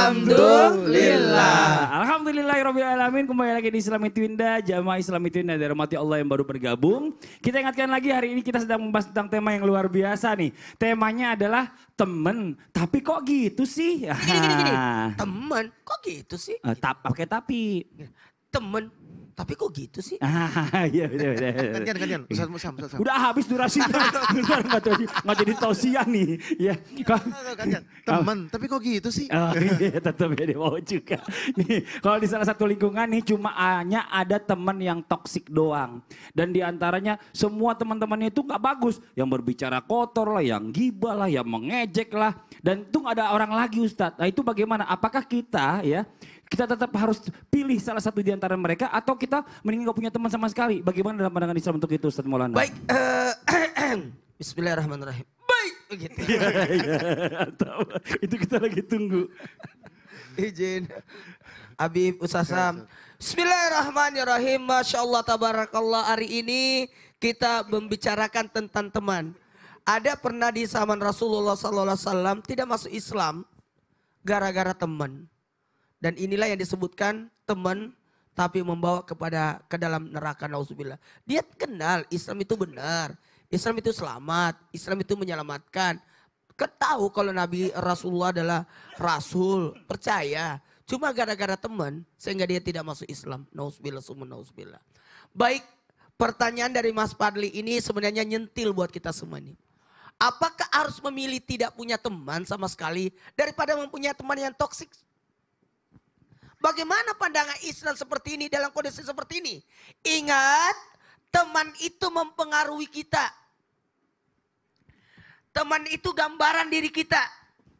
Alhamdulillah. Alhamdulillahirobbilalamin. Kembali lagi di Islami Jemaah jamaah Islami Twinda dari mati Allah yang baru bergabung. Kita ingatkan lagi hari ini kita sedang membahas tentang tema yang luar biasa nih. Temanya adalah temen, tapi kok gitu sih? Gini, ah. Temen, kok gitu sih? Uh, tap, pakai tapi. Temen, tapi kok gitu sih? Ah, iya, iya, iya. Gantian, gantian. Ustaz Musam, Ustaz Musam. Udah habis durasi. nggak jadi, nggak jadi tausiah nih. Ya. Gantian. Teman, tapi kok gitu sih? Oh, iya, tetap ya, mau juga. Nih, kalau di salah satu lingkungan nih cuma hanya ada teman yang toksik doang. Dan diantaranya semua teman-temannya itu nggak bagus. Yang berbicara kotor lah, yang gibah lah, yang mengejek lah. Dan itu ada orang lagi Ustaz. Nah itu bagaimana? Apakah kita ya kita tetap harus pilih salah satu di antara mereka atau kita mending nggak punya teman sama sekali. Bagaimana dalam pandangan Islam untuk itu Ustaz Maulana? Baik, uh, Bismillahirrahmanirrahim. Baik, gitu. ya. itu kita lagi tunggu. Izin. Habib Usasam. Bismillahirrahmanirrahim. Masya Allah tabarakallah hari ini kita membicarakan tentang teman. Ada pernah di zaman Rasulullah SAW tidak masuk Islam gara-gara teman. Dan inilah yang disebutkan teman tapi membawa kepada ke dalam neraka nauzubillah. Dia kenal Islam itu benar, Islam itu selamat, Islam itu menyelamatkan. Ketahu kalau Nabi Rasulullah adalah rasul, percaya. Cuma gara-gara teman sehingga dia tidak masuk Islam. Nauzubillah sumun nauzubillah. Baik, pertanyaan dari Mas Padli ini sebenarnya nyentil buat kita semua ini. Apakah harus memilih tidak punya teman sama sekali daripada mempunyai teman yang toksik Bagaimana pandangan Israel seperti ini dalam kondisi seperti ini? Ingat, teman itu mempengaruhi kita. Teman itu gambaran diri kita.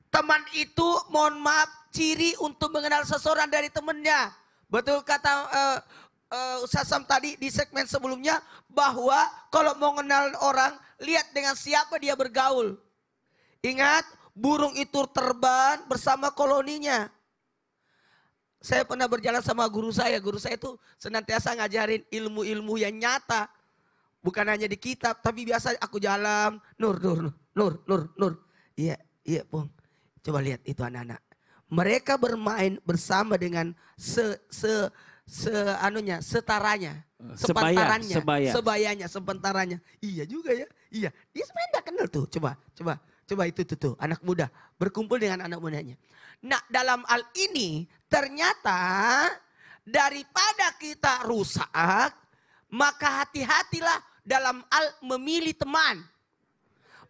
Teman itu, mohon maaf, ciri untuk mengenal seseorang dari temannya. Betul kata uh, uh, Ustaz tadi di segmen sebelumnya bahwa kalau mau mengenal orang, lihat dengan siapa dia bergaul. Ingat, burung itu terbang bersama koloninya. Saya pernah berjalan sama guru saya. Guru saya itu senantiasa ngajarin ilmu-ilmu yang nyata. Bukan hanya di kitab, tapi biasa aku jalan. Nur, nur, nur, nur, nur. Iya, iya Pung. Coba lihat itu anak-anak. Mereka bermain bersama dengan se, se, se anunya, setaranya. sebentarannya, eh, Sebaya, sebaya. Sebayanya, sebentarannya. Iya juga ya. Iya. Dia sebenarnya kenal tuh. Coba, coba. Coba itu tuh, tuh anak muda berkumpul dengan anak mudanya. Nah dalam hal ini ternyata daripada kita rusak, maka hati-hatilah dalam hal memilih teman.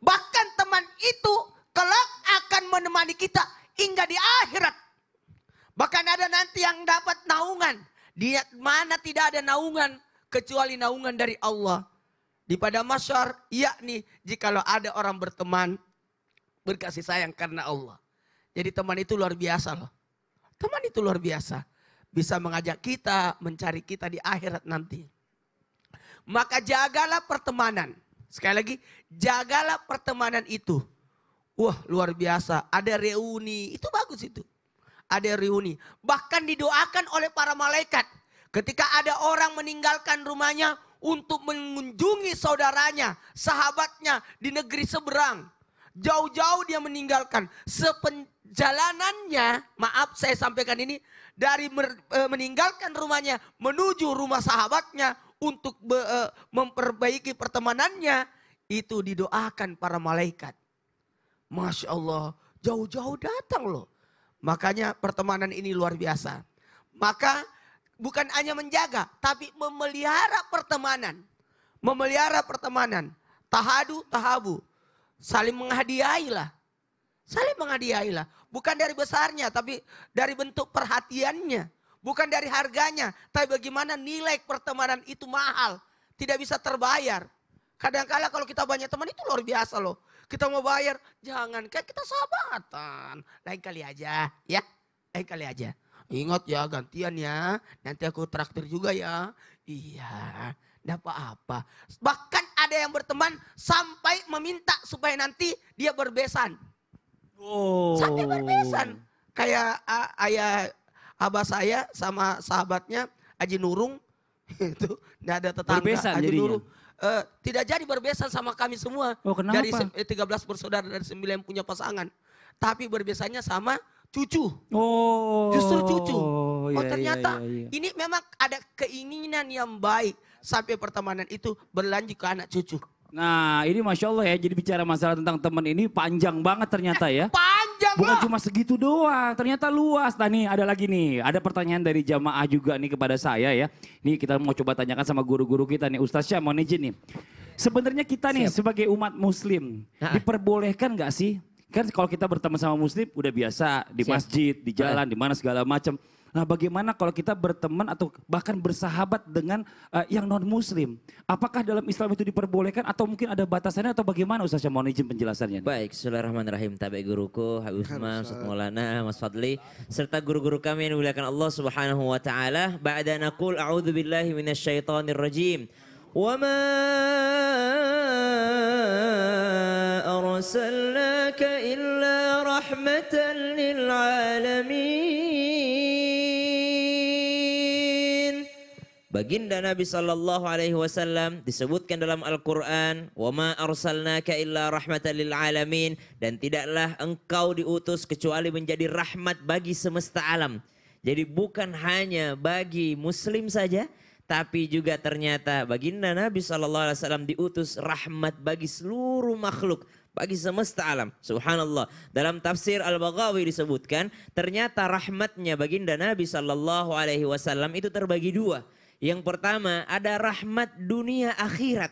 Bahkan teman itu kelak akan menemani kita hingga di akhirat. Bahkan ada nanti yang dapat naungan. Di mana tidak ada naungan kecuali naungan dari Allah. Di pada masyar, yakni jikalau ada orang berteman berkasih sayang karena Allah. Jadi teman itu luar biasa loh. Teman itu luar biasa. Bisa mengajak kita mencari kita di akhirat nanti. Maka jagalah pertemanan. Sekali lagi, jagalah pertemanan itu. Wah luar biasa, ada reuni, itu bagus itu. Ada reuni, bahkan didoakan oleh para malaikat. Ketika ada orang meninggalkan rumahnya untuk mengunjungi saudaranya, sahabatnya di negeri seberang Jauh-jauh dia meninggalkan. Sepenjalanannya, maaf saya sampaikan ini, dari e, meninggalkan rumahnya menuju rumah sahabatnya untuk e, memperbaiki pertemanannya, itu didoakan para malaikat. Masya Allah, jauh-jauh datang loh. Makanya pertemanan ini luar biasa. Maka bukan hanya menjaga, tapi memelihara pertemanan. Memelihara pertemanan. Tahadu, tahabu. Saling lah, Saling lah, Bukan dari besarnya, tapi dari bentuk perhatiannya. Bukan dari harganya, tapi bagaimana nilai pertemanan itu mahal. Tidak bisa terbayar. Kadangkala kala kalau kita banyak teman itu luar biasa loh. Kita mau bayar, jangan kayak kita sahabatan. Lain kali aja, ya. Lain kali aja. Ingat ya gantian ya, nanti aku traktir juga ya. Iya, enggak apa-apa. Bahkan ada yang berteman sampai meminta supaya nanti dia berbesan. Oh. Sampai berbesan. Kayak ayah abah saya sama sahabatnya Aji Nurung itu tidak ada tetangga berbesan Aji jadinya. Nurung uh, tidak jadi berbesan sama kami semua. Oh, kenapa? Dari 13 eh, bersaudara dari 9 punya pasangan. Tapi berbesannya sama cucu. Oh. Justru cucu. Oh, iya, oh, ternyata iya, iya, iya. ini memang ada keinginan yang baik sampai pertemanan itu berlanjut ke anak cucu. Nah ini Masya Allah ya, jadi bicara masalah tentang teman ini panjang banget ternyata ya. Eh, panjang Bukan cuma segitu doang, ternyata luas. Nah nih ada lagi nih, ada pertanyaan dari jamaah juga nih kepada saya ya. Nih kita mau coba tanyakan sama guru-guru kita nih, Ustaz Syah mau nih. Sebenarnya kita nih Siap. sebagai umat muslim, ha. diperbolehkan gak sih? Kan kalau kita berteman sama muslim udah biasa di Siap. masjid, di jalan, di mana segala macam Nah, bagaimana kalau kita berteman atau bahkan bersahabat dengan uh, yang non-Muslim? Apakah dalam Islam itu diperbolehkan atau mungkin ada batasannya atau bagaimana? Ustaz saya mohon izin penjelasannya. Nih. Baik, Bismillahirrahmanirrahim. Tabe guruku, Habib Usman, Ustaz Maulana, Mas Fadli, serta guru-guru kami yang dimuliakan Allah Subhanahu wa taala. Ba'da naqul a'udzu billahi minasyaitonir rajim. Ma أرسلناك illa رحمة Alamin. Baginda Nabi Shallallahu Alaihi Wasallam disebutkan dalam Al-Quran, "Wama arsalnaka illa rahmatan lil alamin" dan tidaklah engkau diutus kecuali menjadi rahmat bagi semesta alam. Jadi bukan hanya bagi Muslim saja, tapi juga ternyata baginda Nabi Shallallahu Alaihi Wasallam diutus rahmat bagi seluruh makhluk, bagi semesta alam. Subhanallah. Dalam tafsir Al-Baghawi disebutkan, ternyata rahmatnya baginda Nabi Shallallahu alaihi wasallam itu terbagi dua. Yang pertama ada rahmat dunia akhirat.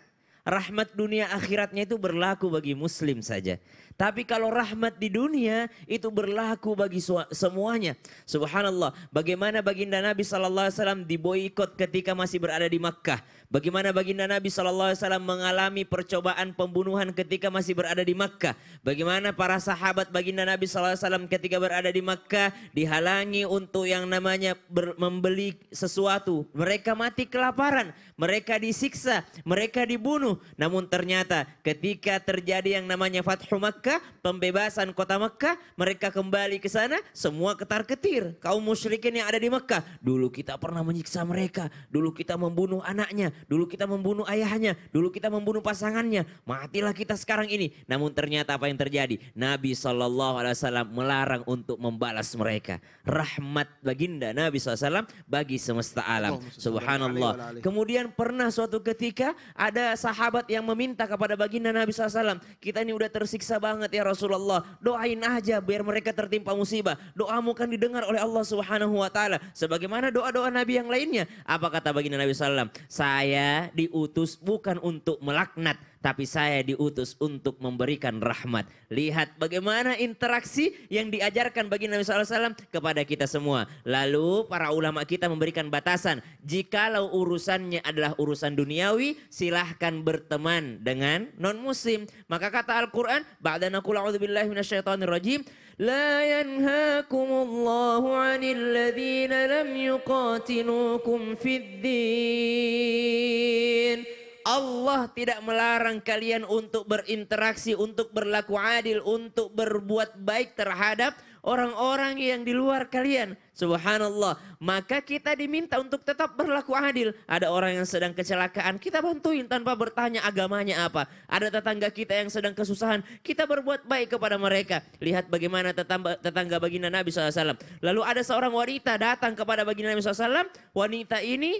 Rahmat dunia akhiratnya itu berlaku bagi muslim saja. Tapi kalau rahmat di dunia itu berlaku bagi semuanya. Subhanallah, bagaimana baginda Nabi saw alaihi ketika masih berada di Makkah. Bagaimana baginda Nabi SAW mengalami percobaan pembunuhan ketika masih berada di Makkah. Bagaimana para sahabat baginda Nabi SAW ketika berada di Makkah dihalangi untuk yang namanya membeli sesuatu. Mereka mati kelaparan, mereka disiksa, mereka dibunuh. Namun ternyata ketika terjadi yang namanya Fathu Makkah, pembebasan kota Makkah, mereka kembali ke sana semua ketar-ketir. Kaum musyrikin yang ada di Makkah, dulu kita pernah menyiksa mereka, dulu kita membunuh anaknya, Dulu kita membunuh ayahnya, dulu kita membunuh pasangannya. Matilah kita sekarang ini. Namun ternyata apa yang terjadi? Nabi Shallallahu Alaihi Wasallam melarang untuk membalas mereka. Rahmat baginda Nabi SAW bagi semesta alam. Subhanallah. Kemudian pernah suatu ketika ada sahabat yang meminta kepada baginda Nabi SAW. Kita ini udah tersiksa banget ya Rasulullah. Doain aja biar mereka tertimpa musibah. Doamu kan didengar oleh Allah Subhanahu Wa Taala. Sebagaimana doa-doa Nabi yang lainnya. Apa kata baginda Nabi SAW? Saya saya diutus bukan untuk melaknat, tapi saya diutus untuk memberikan rahmat. Lihat bagaimana interaksi yang diajarkan bagi Nabi SAW kepada kita semua. Lalu para ulama kita memberikan batasan, jikalau urusannya adalah urusan duniawi, silahkan berteman dengan non-muslim. Maka kata Al-Quran, Ba'dana kula'udzubillahiminasyaitonirrojim, لا ينهاكم الله عن الذين لم يقاتلوكم في الدين Allah tidak melarang kalian untuk berinteraksi, untuk berlaku adil, untuk berbuat baik terhadap orang-orang yang di luar kalian. Subhanallah. Maka kita diminta untuk tetap berlaku adil. Ada orang yang sedang kecelakaan, kita bantuin tanpa bertanya agamanya apa. Ada tetangga kita yang sedang kesusahan, kita berbuat baik kepada mereka. Lihat bagaimana tetangga, tetangga baginda Nabi SAW. Lalu ada seorang wanita datang kepada baginda Nabi SAW. Wanita ini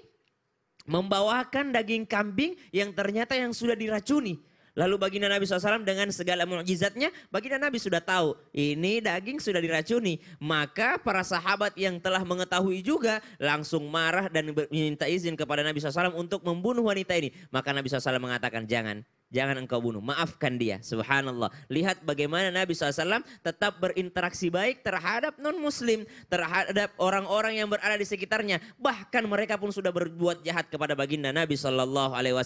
membawakan daging kambing yang ternyata yang sudah diracuni. Lalu baginda Nabi SAW dengan segala mukjizatnya, baginda Nabi sudah tahu ini daging sudah diracuni. Maka para sahabat yang telah mengetahui juga langsung marah dan meminta izin kepada Nabi SAW untuk membunuh wanita ini. Maka Nabi SAW mengatakan jangan, Jangan engkau bunuh, maafkan dia. Subhanallah. Lihat bagaimana Nabi SAW tetap berinteraksi baik terhadap non-muslim, terhadap orang-orang yang berada di sekitarnya. Bahkan mereka pun sudah berbuat jahat kepada baginda Nabi saw.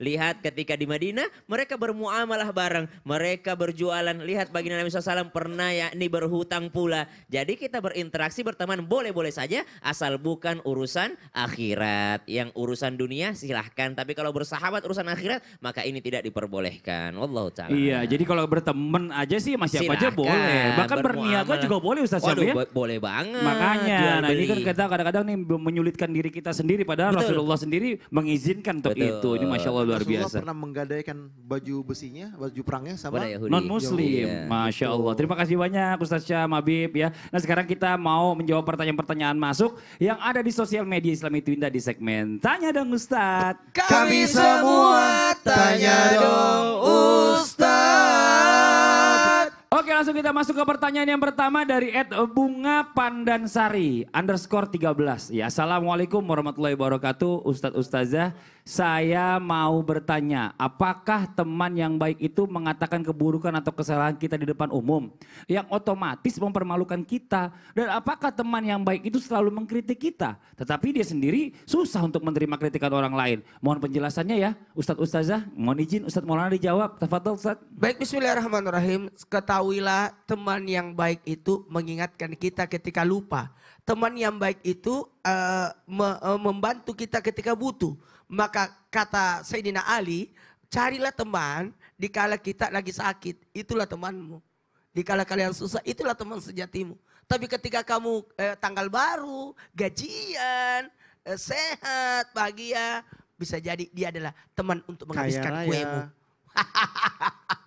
Lihat ketika di Madinah, mereka bermuamalah bareng, mereka berjualan. Lihat baginda Nabi SAW pernah yakni berhutang pula. Jadi kita berinteraksi berteman boleh-boleh saja, asal bukan urusan akhirat. Yang urusan dunia silahkan, tapi kalau bersahabat urusan akhirat, maka ini tidak tidak diperbolehkan. Wallahu taala. Iya, jadi kalau berteman aja sih masih apa aja boleh. Bahkan berniaga juga boleh Ustaz Syam ya. boleh banget. Makanya, nah beli. ini kan kita kadang-kadang nih menyulitkan diri kita sendiri padahal Betul. Rasulullah sendiri mengizinkan untuk Betul. itu. Ini Masya Allah luar biasa. Rasulullah pernah menggadaikan baju besinya, baju perangnya sama non-muslim. Ya. Masya Allah. Terima kasih banyak Ustaz Syam Habib ya. Nah sekarang kita mau menjawab pertanyaan-pertanyaan masuk yang ada di sosial media Islami Twinda di segmen Tanya dong Ustaz. Kami semua tanya chegaram os Oke langsung kita masuk ke pertanyaan yang pertama dari Ed Bunga Pandansari underscore 13. Ya, Assalamualaikum warahmatullahi wabarakatuh Ustadz Ustazah. Saya mau bertanya, apakah teman yang baik itu mengatakan keburukan atau kesalahan kita di depan umum? Yang otomatis mempermalukan kita. Dan apakah teman yang baik itu selalu mengkritik kita? Tetapi dia sendiri susah untuk menerima kritikan orang lain. Mohon penjelasannya ya Ustadz Ustazah. Mohon izin Ustadz Maulana dijawab. Tafadol Ustadz. Baik, Bismillahirrahmanirrahim. Ketahui ketahuilah teman yang baik itu mengingatkan kita ketika lupa. Teman yang baik itu uh, me, uh, membantu kita ketika butuh. Maka kata Sayyidina Ali, carilah teman dikala kita lagi sakit, itulah temanmu. Dikala kalian susah, itulah teman sejatimu. Tapi ketika kamu eh, tanggal baru, gajian, eh, sehat, bahagia, bisa jadi dia adalah teman untuk menghabiskan kuemu.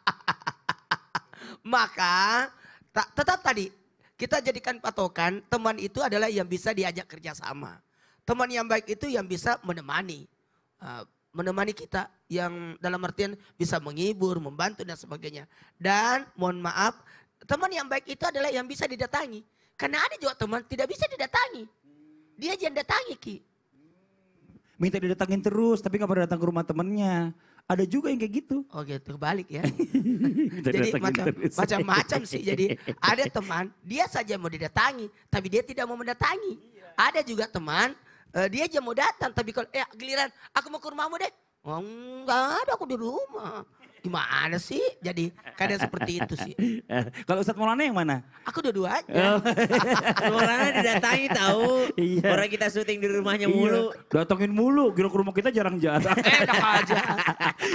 Maka ta tetap tadi kita jadikan patokan teman itu adalah yang bisa diajak kerjasama. Teman yang baik itu yang bisa menemani, eh, menemani kita yang dalam artian bisa menghibur, membantu dan sebagainya. Dan mohon maaf, teman yang baik itu adalah yang bisa didatangi. Karena ada juga teman tidak bisa didatangi. Dia jangan datangi ki. Minta didatangin terus, tapi nggak pernah datang ke rumah temennya ada juga yang kayak gitu. Oh gitu, balik ya. jadi gitu. macam-macam sih. Jadi ada teman, dia saja mau didatangi, tapi dia tidak mau mendatangi. Ada juga teman, uh, dia aja mau datang, tapi kalau eh giliran aku mau ke rumahmu deh. Oh, enggak ada aku di rumah. Gimana sih? Jadi kadang seperti itu sih. Kalau Ustadz Maulana yang mana? Aku dua-duanya. Maulana oh. didatangi tahu. Iya. Orang kita syuting di rumahnya iya. mulu. Iya. Datengin mulu, kira ke rumah kita jarang-jarang. Enak aja.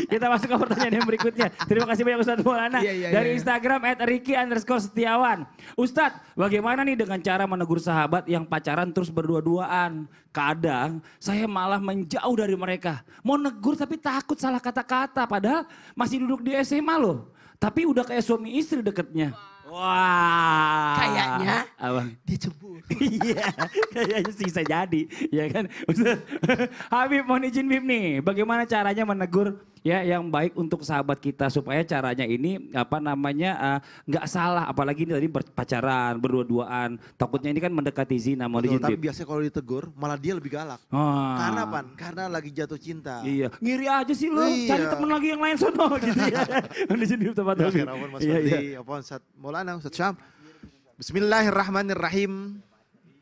kita masuk ke pertanyaan yang berikutnya. Terima kasih banyak Ustadz Maulana. Iya, iya, Dari iya, iya. Instagram at Ricky underscore Setiawan. Ustadz, bagaimana nih dengan cara menegur sahabat yang pacaran terus berdua-duaan? Kadang saya malah menjauh dari mereka. Mau negur tapi takut salah kata-kata. Padahal masih duduk di SMA loh. Tapi udah kayak suami istri deketnya. Wah. Wow. Kayaknya Apa? dia cemburu. iya, kayaknya sih bisa jadi. Ya kan? Habib mohon izin Bib nih, bagaimana caranya menegur ya yang baik untuk sahabat kita supaya caranya ini apa namanya eh, nggak uh, salah apalagi ini tadi pacaran, berdua-duaan takutnya ini kan mendekati zina mau Betul, Tapi biasanya kalau ditegur malah dia lebih galak. Ah. Karena pan karena lagi jatuh cinta. Iya ngiri aja sih lo iya. cari temen lagi yang lain sono gitu ya. Kan sini tempat ya, Mas iya, iya. Apa Ustaz Maulana Ustaz Bismillahirrahmanirrahim.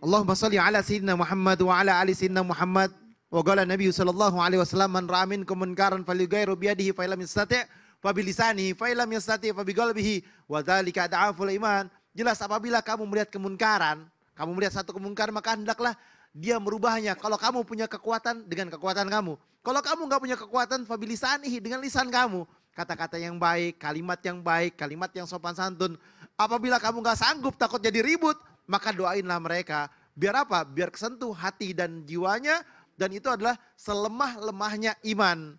Allahumma salli ala sayyidina Muhammad wa ala ali sayyidina Muhammad. Wagalah Nabi sallallahu alaihi wasallam man ra'a minkum munkaran falyughayyiru bi yadihi fa illam yastati' fa bi lisanihi fa illam yastati' fa bi qalbihi wa dzalika iman. Jelas apabila kamu melihat kemunkaran, kamu melihat satu kemungkaran maka hendaklah dia merubahnya. Kalau kamu punya kekuatan dengan kekuatan kamu. Kalau kamu nggak punya kekuatan fabilisanihi dengan lisan kamu. Kata-kata yang baik, kalimat yang baik, kalimat yang sopan santun. Apabila kamu nggak sanggup takut jadi ribut, maka doainlah mereka. Biar apa? Biar kesentuh hati dan jiwanya dan itu adalah selemah-lemahnya iman.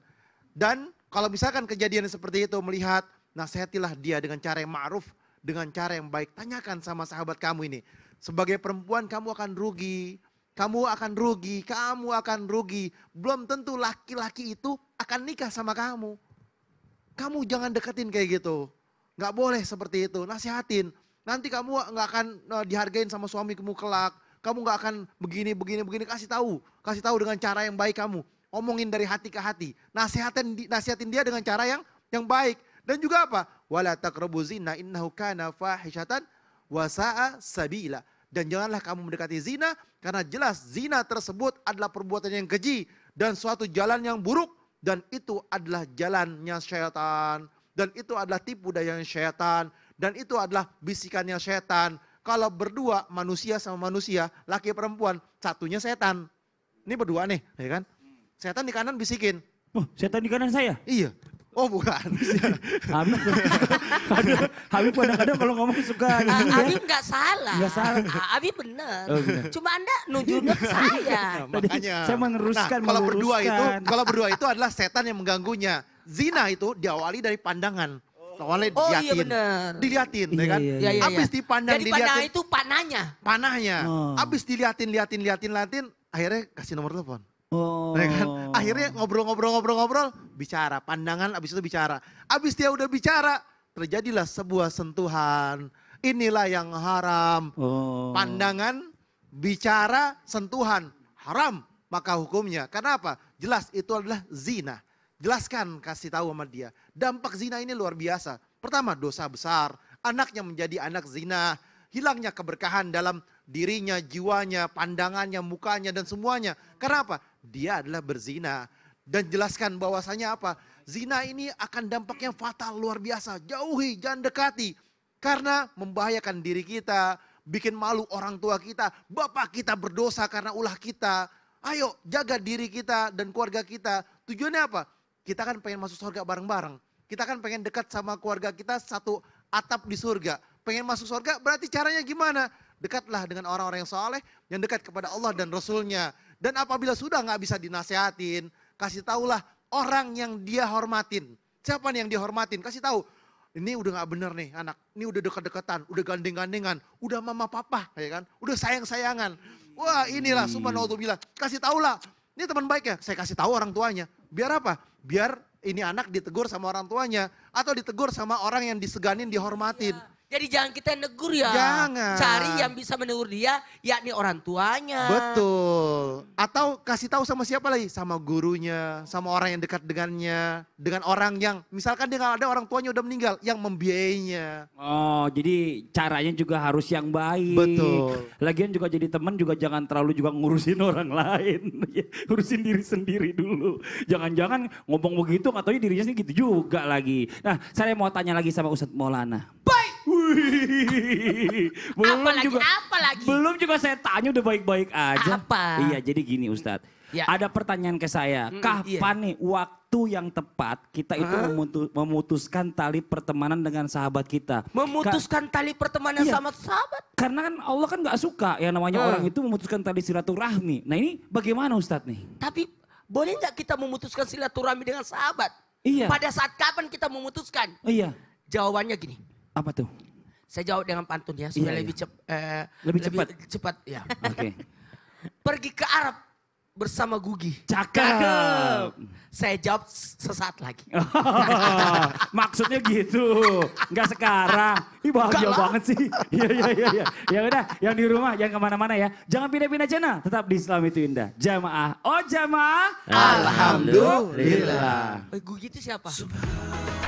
Dan kalau misalkan kejadian seperti itu melihat, nasihatilah dia dengan cara yang ma'ruf, dengan cara yang baik. Tanyakan sama sahabat kamu ini. Sebagai perempuan kamu akan rugi, kamu akan rugi, kamu akan rugi. Belum tentu laki-laki itu akan nikah sama kamu. Kamu jangan deketin kayak gitu. Gak boleh seperti itu, nasihatin. Nanti kamu gak akan eh, dihargain sama suami kamu kelak kamu nggak akan begini, begini, begini. Kasih tahu, kasih tahu dengan cara yang baik kamu. Omongin dari hati ke hati. Nasihatin, nasihatin dia dengan cara yang yang baik. Dan juga apa? Wala taqrabu zina innahu kana fahishatan wasa'a sabila. Dan janganlah kamu mendekati zina karena jelas zina tersebut adalah perbuatan yang keji dan suatu jalan yang buruk dan itu adalah jalannya syaitan dan itu adalah tipu daya syaitan dan itu adalah bisikannya syaitan kalau berdua manusia sama manusia, laki perempuan, satunya setan. Ini berdua nih, ya kan? Setan di kanan bisikin. Oh, setan di kanan saya? Iya. Oh bukan. Habib, Habib, pada kadang kalau ngomong suka. Uh, Habib nggak salah. Nggak salah. Habib benar. Oh, bener. Cuma anda nunjuknya ke saya. Nah, makanya. Saya meneruskan. Nah, kalau berdua itu, kalau berdua itu adalah setan yang mengganggunya. Zina itu diawali dari pandangan awalnya oh, iya diliatin. iya bener. Diliatin, iya, kan? Iya, iya, Abis iya. dipandang Jadi diliatin. itu panahnya? Panahnya. Oh. Abis diliatin, liatin, liatin, liatin, akhirnya kasih nomor telepon. Oh. Ya kan? Akhirnya ngobrol-ngobrol-ngobrol-ngobrol, bicara, pandangan abis itu bicara. Abis dia udah bicara, terjadilah sebuah sentuhan. Inilah yang haram. Oh. Pandangan, bicara, sentuhan. Haram, maka hukumnya. Kenapa? Jelas itu adalah zina. Jelaskan, kasih tahu sama dia. Dampak zina ini luar biasa. Pertama, dosa besar. Anaknya menjadi anak zina. Hilangnya keberkahan dalam dirinya, jiwanya, pandangannya, mukanya, dan semuanya. Karena apa? Dia adalah berzina. Dan jelaskan bahwasanya apa? Zina ini akan dampaknya fatal, luar biasa. Jauhi, jangan dekati. Karena membahayakan diri kita, bikin malu orang tua kita, bapak kita berdosa karena ulah kita. Ayo jaga diri kita dan keluarga kita. Tujuannya apa? Kita kan pengen masuk surga bareng-bareng. Kita kan pengen dekat sama keluarga kita satu atap di surga. Pengen masuk surga berarti caranya gimana? Dekatlah dengan orang-orang yang soleh, yang dekat kepada Allah dan Rasulnya. Dan apabila sudah nggak bisa dinasehatin, kasih tahulah orang yang dia hormatin. Siapa nih yang hormatin? Kasih tahu. Ini udah nggak bener nih anak. Ini udah dekat-dekatan, udah gandeng-gandengan, udah mama papa, ya kan? Udah sayang-sayangan. Wah inilah, hmm. subhanallah, kasih tahulah. Ini teman baik ya, saya kasih tahu orang tuanya. Biar apa? Biar ini anak ditegur sama orang tuanya atau ditegur sama orang yang diseganin, dihormatin. Ya. Jadi jangan kita negur ya. Jangan. Cari yang bisa menegur dia, yakni orang tuanya. Betul. Atau kasih tahu sama siapa lagi? Sama gurunya, sama orang yang dekat dengannya, dengan orang yang misalkan dia nggak ada orang tuanya udah meninggal, yang membiayainya. Oh, jadi caranya juga harus yang baik. Betul. Lagian juga jadi teman juga jangan terlalu juga ngurusin orang lain, ngurusin diri sendiri dulu. Jangan-jangan ngomong begitu, katanya dirinya sendiri gitu juga lagi. Nah, saya mau tanya lagi sama Ustadz Maulana belum apalagi, juga lagi? belum juga saya tanya udah baik-baik aja. Apa? Iya, jadi gini Ustadz. Ya. Ada pertanyaan ke saya, hmm, kapan iya. nih waktu yang tepat kita itu huh? memutus, memutuskan tali pertemanan dengan sahabat kita? Memutuskan Ka tali pertemanan iya. sama sahabat? Karena kan Allah kan nggak suka ya namanya hmm. orang itu memutuskan tali silaturahmi. Nah ini bagaimana Ustadz nih? Tapi boleh nggak kita memutuskan silaturahmi dengan sahabat? Iya. Pada saat kapan kita memutuskan? Iya. Jawabannya gini. Apa tuh? Saya jawab dengan pantun ya, supaya iya, lebih, iya. Cep, eh, lebih, lebih cepat. cepat ya. Oke. Okay. Pergi ke Arab bersama Gugi. Cakep. Saya jawab sesaat lagi. Oh, maksudnya gitu. Enggak sekarang. Ih bahagia Gak banget sih. Iya iya iya iya. Ya udah, yang di rumah yang kemana mana ya. Jangan pindah-pindah channel, tetap di Islam itu indah. Jamaah. Oh jamaah. Alhamdulillah. Eh, Gugi itu siapa? Subhanallah.